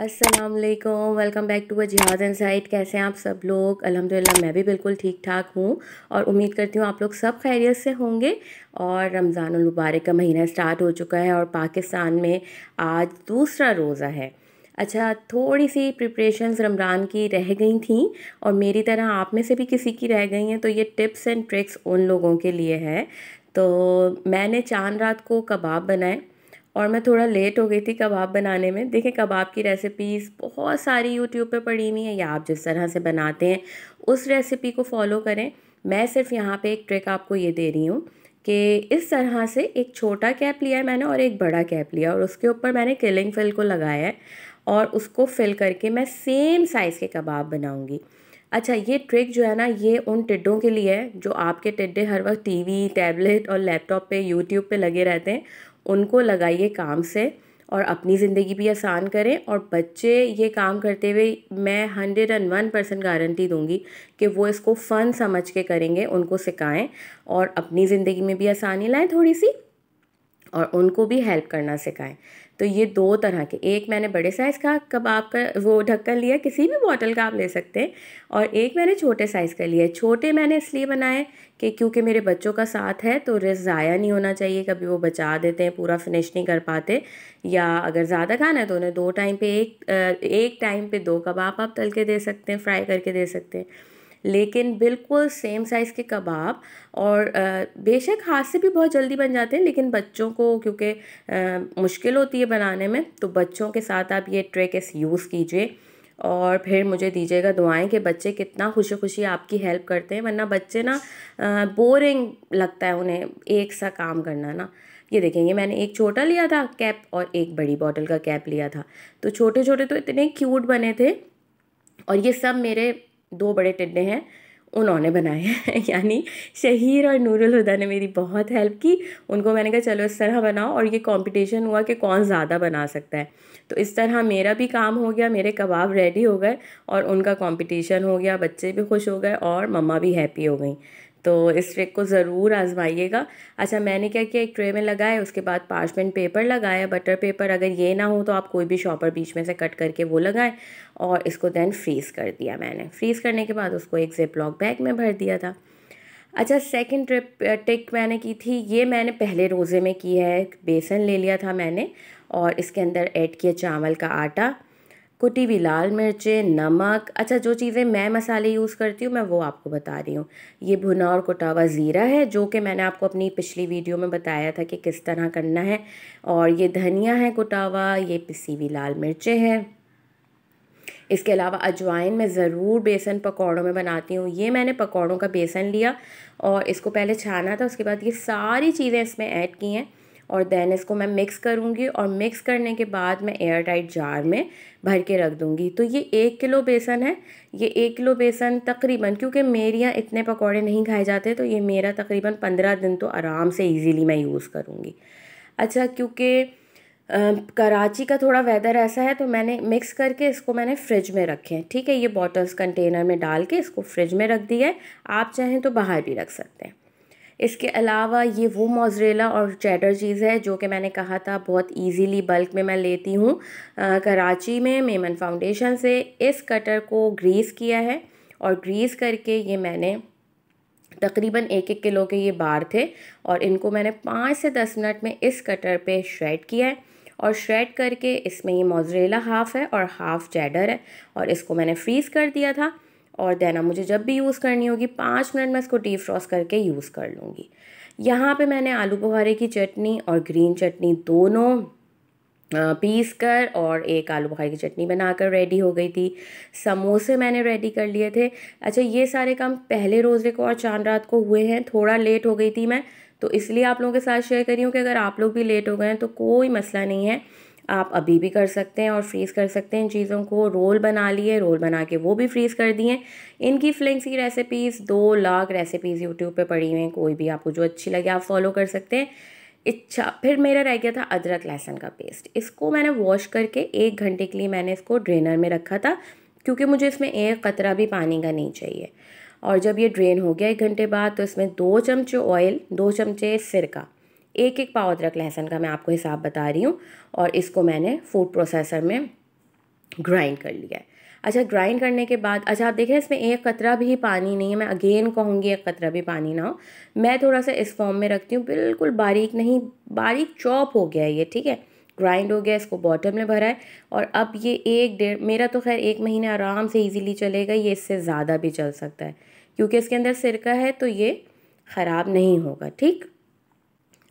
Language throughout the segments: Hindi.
असलकम वेलकम बैक टू अ जिहाज एंड साइट कैसे हैं आप सब लोग अल्हम्दुलिल्लाह मैं भी बिल्कुल ठीक ठाक हूँ और उम्मीद करती हूँ आप लोग सब खैरियत से होंगे और रमज़ान मुबारक का महीना स्टार्ट हो चुका है और पाकिस्तान में आज दूसरा रोज़ा है अच्छा थोड़ी सी प्रिपरेशंस रमज़ान की रह गई थी और मेरी तरह आप में से भी किसी की रह गई हैं तो ये टिप्स एंड ट्रिक्स उन लोगों के लिए है तो मैंने चांद रात को कबाब बनाए और मैं थोड़ा लेट हो गई थी कबाब बनाने में देखिए कबाब की रेसिपीज़ बहुत सारी यूट्यूब पे पड़ी हुई हैं या आप जिस तरह से बनाते हैं उस रेसिपी को फॉलो करें मैं सिर्फ यहाँ पे एक ट्रिक आपको ये दे रही हूँ कि इस तरह से एक छोटा कैप लिया है मैंने और एक बड़ा कैप लिया और उसके ऊपर मैंने किलिंग फिल को लगाया है और उसको फिल करके मैं सेम साइज़ के कबाब बनाऊँगी अच्छा ये ट्रिक जो है ना ये उन टिड्डों के लिए है जो आपके टिड्डे हर वक्त टीवी टैबलेट और लैपटॉप पे यूट्यूब पे लगे रहते हैं उनको लगाइए काम से और अपनी ज़िंदगी भी आसान करें और बच्चे ये काम करते हुए मैं hundred and one percent guarantee दूंगी कि वो इसको फ़न समझ के करेंगे उनको सिखाएं और अपनी ज़िंदगी में भी आसानी लाएं थोड़ी सी और उनको भी हेल्प करना सिखाएं तो ये दो तरह के एक मैंने बड़े साइज़ का कबाब का वो ढक्कन लिया किसी भी बॉटल का आप ले सकते हैं और एक मैंने छोटे साइज़ का लिया छोटे मैंने इसलिए बनाए कि क्योंकि मेरे बच्चों का साथ है तो रिस्क ज़ाया नहीं होना चाहिए कभी वो बचा देते हैं पूरा फिनिश नहीं कर पाते या अगर ज़्यादा खाना है तो उन्हें दो टाइम पर एक एक टाइम पर दो कबाब आप तल के दे सकते हैं फ्राई करके दे सकते हैं लेकिन बिल्कुल सेम साइज़ के कबाब और बेशक हाथ से भी बहुत जल्दी बन जाते हैं लेकिन बच्चों को क्योंकि मुश्किल होती है बनाने में तो बच्चों के साथ आप ये इस यूज़ कीजिए और फिर मुझे दीजिएगा दुआएं कि बच्चे कितना खुशी खुशी आपकी हेल्प करते हैं वरना बच्चे ना बोरिंग लगता है उन्हें एक सा काम करना ना ये देखेंगे मैंने एक छोटा लिया था कैप और एक बड़ी बॉटल का कैप लिया था तो छोटे छोटे तो इतने क्यूट बने थे और ये सब मेरे दो बड़े टिड्डे हैं उन्होंने बनाए हैं यानी शहीर और नूरुल हुदा ने मेरी बहुत हेल्प की उनको मैंने कहा चलो इस तरह बनाओ और ये कंपटीशन हुआ कि कौन ज़्यादा बना सकता है तो इस तरह मेरा भी काम हो गया मेरे कबाब रेडी हो गए और उनका कंपटीशन हो गया बच्चे भी खुश हो गए और मम्मा भी हैप्पी हो गई तो इस ट्रिक को ज़रूर आजमाइएगा अच्छा मैंने क्या किया एक ट्रे में लगाया उसके बाद पार्चमेंट पेपर लगाया बटर पेपर अगर ये ना हो तो आप कोई भी शॉपर बीच में से कट करके वो लगाएं और इसको दैन फ्रीज़ कर दिया मैंने फ्रीज़ करने के बाद उसको एक जिप लॉक बैग में भर दिया था अच्छा सेकंड ट्रिप टिक मैंने की थी ये मैंने पहले रोज़े में की है बेसन ले लिया था मैंने और इसके अंदर ऐड किया चावल का आटा कुटी हुई लाल मिर्चें नमक अच्छा जो चीज़ें मैं मसाले यूज़ करती हूँ मैं वो आपको बता रही हूँ ये भुना और कुटा हुआ ज़ीरा है जो कि मैंने आपको अपनी पिछली वीडियो में बताया था कि किस तरह करना है और ये धनिया है कुटा हुआ ये पिसी हुई लाल मिर्चें हैं इसके अलावा अजवाइन मैं ज़रूर बेसन पकौड़ों में बनाती हूँ ये मैंने पकौड़ों का बेसन लिया और इसको पहले छाना था उसके बाद ये सारी चीज़ें इसमें ऐड की हैं और देन इसको मैं मिक्स करूँगी और मिक्स करने के बाद मैं एयर टाइट जार में भर के रख दूँगी तो ये एक किलो बेसन है ये एक किलो बेसन तकरीबन क्योंकि मेरे यहाँ इतने पकौड़े नहीं खाए जाते तो ये मेरा तकरीबन पंद्रह दिन तो आराम से ईजीली मैं यूज़ करूँगी अच्छा क्योंकि कराची का थोड़ा वेदर ऐसा है तो मैंने मिक्स करके इसको मैंने फ्रिज में रखे हैं ठीक है ये बॉटल्स कंटेनर में डाल के इसको फ्रिज में रख दिया है आप चाहें तो बाहर भी रख सकते हैं इसके अलावा ये वो मोजरेला और चैडर चीज़ है जो कि मैंने कहा था बहुत इजीली बल्क में मैं लेती हूँ कराची में मेमन फाउंडेशन से इस कटर को ग्रीस किया है और ग्रीस करके ये मैंने तकरीबन एक एक किलो के ये बार थे और इनको मैंने पाँच से दस मिनट में इस कटर पे श्रेड किया है और श्रेड करके इसमें ये मोजरेला हाफ़ है और हाफ़ चैडर है और इसको मैंने फ्रीज़ कर दिया था और देना मुझे जब भी यूज़ करनी होगी पाँच मिनट में इसको डी फ्रॉस करके यूज़ कर लूँगी यहाँ पे मैंने आलू बुखारे की चटनी और ग्रीन चटनी दोनों पीस कर और एक आलू बुखारी की चटनी बनाकर रेडी हो गई थी समोसे मैंने रेडी कर लिए थे अच्छा ये सारे काम पहले रोज़े को और चांद रात को हुए हैं थोड़ा लेट हो गई थी मैं तो इसलिए आप लोगों के साथ शेयर करी हूँ कि अगर आप लोग भी लेट हो गए हैं तो कोई मसला नहीं है आप अभी भी कर सकते हैं और फ्रीज़ कर सकते हैं इन चीज़ों को रोल बना लिए रोल बना के वो भी फ्रीज़ कर दिए इनकी फ्लिंग्स की रेसिपीज़ दो लाख रेसिपीज़ यूट्यूब पे पड़ी हुई हैं कोई भी आपको जो अच्छी लगे आप फॉलो कर सकते हैं इच्छा फिर मेरा रह गया था अदरक लहसन का पेस्ट इसको मैंने वॉश करके एक घंटे के लिए मैंने इसको ड्रेनर में रखा था क्योंकि मुझे इसमें एक कतरा भी पानी का नहीं चाहिए और जब ये ड्रेन हो गया एक घंटे बाद तो इसमें दो चमचे ऑयल दो चमचे सिरका एक एक पाव अदरक लहसुन का मैं आपको हिसाब बता रही हूँ और इसको मैंने फूड प्रोसेसर में ग्राइंड कर लिया है अच्छा ग्राइंड करने के बाद अच्छा आप देख रहे हैं इसमें एक कतरा भी पानी नहीं है मैं अगेन कहूँगी एक कतरा भी पानी ना हो मैं थोड़ा सा इस फॉर्म में रखती हूँ बिल्कुल बारीक नहीं बारीक चॉप हो गया है ये ठीक है ग्राइंड हो गया इसको बॉटम में भरा है और अब ये एक डेढ़ मेरा तो खैर एक महीने आराम से ईजीली चलेगा ये इससे ज़्यादा भी चल सकता है क्योंकि इसके अंदर सिरका है तो ये ख़राब नहीं होगा ठीक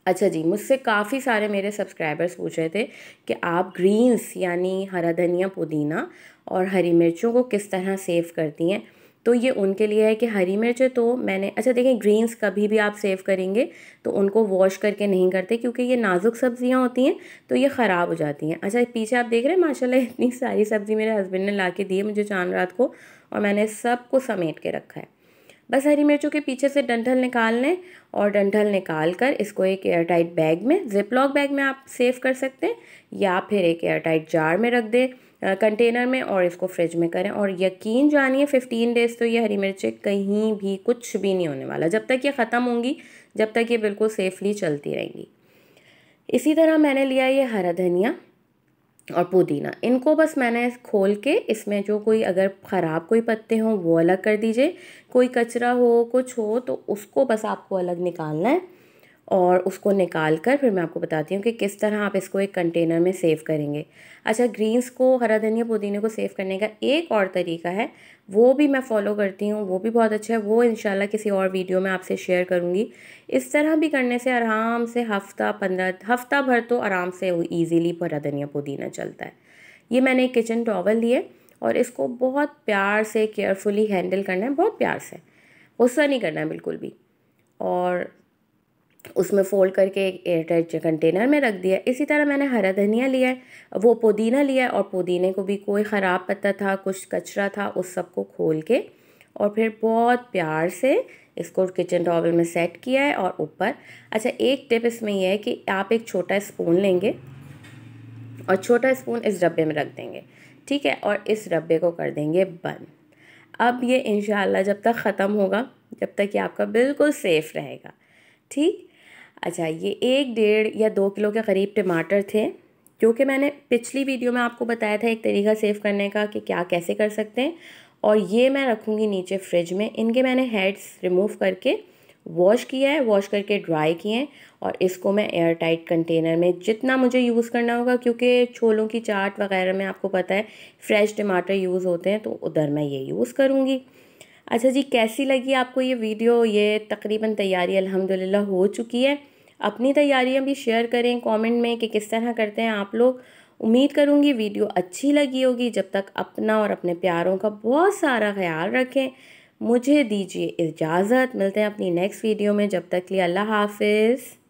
अच्छा जी मुझसे काफ़ी सारे मेरे सब्सक्राइबर्स पूछ रहे थे कि आप ग्रीन्स यानी हरा धनिया पुदीना और हरी मिर्चों को किस तरह सेव करती हैं तो ये उनके लिए है कि हरी मिर्चें तो मैंने अच्छा देखें ग्रीन्स कभी भी आप सेव करेंगे तो उनको वॉश करके नहीं करते क्योंकि ये नाजुक सब्ज़ियाँ होती हैं तो ये ख़राब हो जाती हैं अच्छा पीछे आप देख रहे हैं माशाल्लाह इतनी सारी सब्ज़ी मेरे हस्बैंड ने ला के दी है मुझे चांद रात को और मैंने सब को समेट के रखा है बस हरी मिर्चों के पीछे से डंठल निकाल लें और डंठल निकाल कर इसको एक एयर टाइट बैग में जिपलॉक बैग में आप सेव कर सकते हैं या फिर एक एयरटाइट जार में रख दें कंटेनर में और इसको फ्रिज में करें और यकीन जानिए फिफ्टीन डेज़ तो ये हरी मिर्चें कहीं भी कुछ भी नहीं होने वाला जब तक ये ख़त्म होंगी जब तक ये बिल्कुल सेफली चलती रहेंगी इसी तरह मैंने लिया ये हरा धनिया और पुदीना इनको बस मैंने खोल के इसमें जो कोई अगर ख़राब कोई पत्ते हों वो अलग कर दीजिए कोई कचरा हो कुछ हो तो उसको बस आपको अलग निकालना है और उसको निकाल कर फिर मैं आपको बताती हूँ कि किस तरह आप इसको एक कंटेनर में सेव करेंगे अच्छा ग्रीन्स को हरा धनिया पुदीने को सेव करने का एक और तरीका है वो भी मैं फॉलो करती हूँ वो भी बहुत अच्छा है वो इंशाल्लाह किसी और वीडियो में आपसे शेयर करूँगी इस तरह भी करने से आराम से हफ्ता पंद्रह हफ्ता भर तो आराम से ईजीली हरा धनिया पुदीना चलता है ये मैंने एक किचन टॉवल लिए और इसको बहुत प्यार से केयरफुली हैंडल करना है बहुत प्यार से गुस्सा नहीं करना है बिल्कुल भी और उसमें फ़ोल्ड करके एक एयरटाइट कंटेनर में रख दिया इसी तरह मैंने हरा धनिया लिया है वो पुदीना लिया है और पुदीने को भी कोई ख़राब पत्ता था कुछ कचरा था उस सबको खोल के और फिर बहुत प्यार से इसको किचन टॉवल में सेट किया है और ऊपर अच्छा एक टिप इसमें यह है कि आप एक छोटा स्पून लेंगे और छोटा स्पून इस डब्बे में रख देंगे ठीक है और इस डब्बे को कर देंगे बंद अब ये इन जब तक ख़त्म होगा जब तक ये आपका बिल्कुल सेफ़ रहेगा ठीक अच्छा ये एक डेढ़ या दो किलो के करीब टमाटर थे जो कि मैंने पिछली वीडियो में आपको बताया था एक तरीका सेव करने का कि क्या कैसे कर सकते हैं और ये मैं रखूँगी नीचे फ्रिज में इनके मैंने हेड्स रिमूव करके वॉश किया है वॉश करके ड्राई किए हैं और इसको मैं एयर टाइट कंटेनर में जितना मुझे यूज़ करना होगा क्योंकि छोलों की चाट वगैरह में आपको पता है फ्रेश टमाटर यूज़ होते हैं तो उधर मैं ये यूज़ करूँगी अच्छा जी कैसी लगी आपको ये वीडियो ये तकरीबन तैयारी अलहमदिल्ला हो चुकी है अपनी तैयारियाँ भी शेयर करें कमेंट में कि किस तरह करते हैं आप लोग उम्मीद करूँगी वीडियो अच्छी लगी होगी जब तक अपना और अपने प्यारों का बहुत सारा ख्याल रखें मुझे दीजिए इजाज़त मिलते हैं अपनी नेक्स्ट वीडियो में जब तक लिए अल्लाह हाफिज़